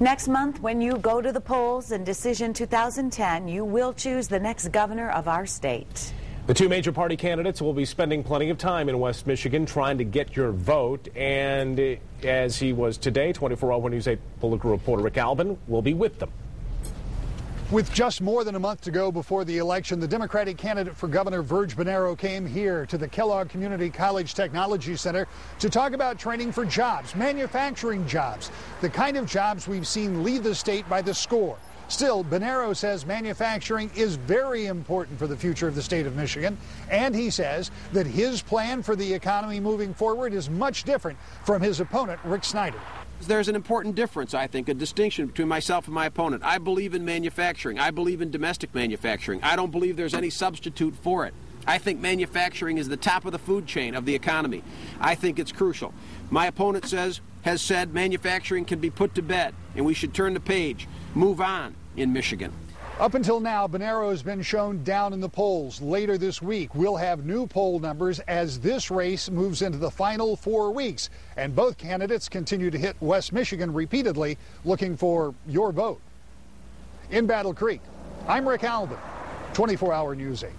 Next month, when you go to the polls in Decision 2010, you will choose the next governor of our state. The two major party candidates will be spending plenty of time in West Michigan trying to get your vote. And eh, as he was today, 24 hour news 8 political reporter Rick Albin will be with them. With just more than a month to go before the election, the Democratic candidate for governor, Verge Bonero, came here to the Kellogg Community College Technology Center to talk about training for jobs, manufacturing jobs, the kind of jobs we've seen leave the state by the score. Still, Bonero says manufacturing is very important for the future of the state of Michigan, and he says that his plan for the economy moving forward is much different from his opponent, Rick Snyder. There's an important difference, I think, a distinction between myself and my opponent. I believe in manufacturing. I believe in domestic manufacturing. I don't believe there's any substitute for it. I think manufacturing is the top of the food chain of the economy. I think it's crucial. My opponent says, has said manufacturing can be put to bed and we should turn the page, move on in Michigan. Up until now, Bonero has been shown down in the polls. Later this week, we'll have new poll numbers as this race moves into the final four weeks. And both candidates continue to hit West Michigan repeatedly, looking for your vote. In Battle Creek, I'm Rick Alvin, 24 Hour News 8.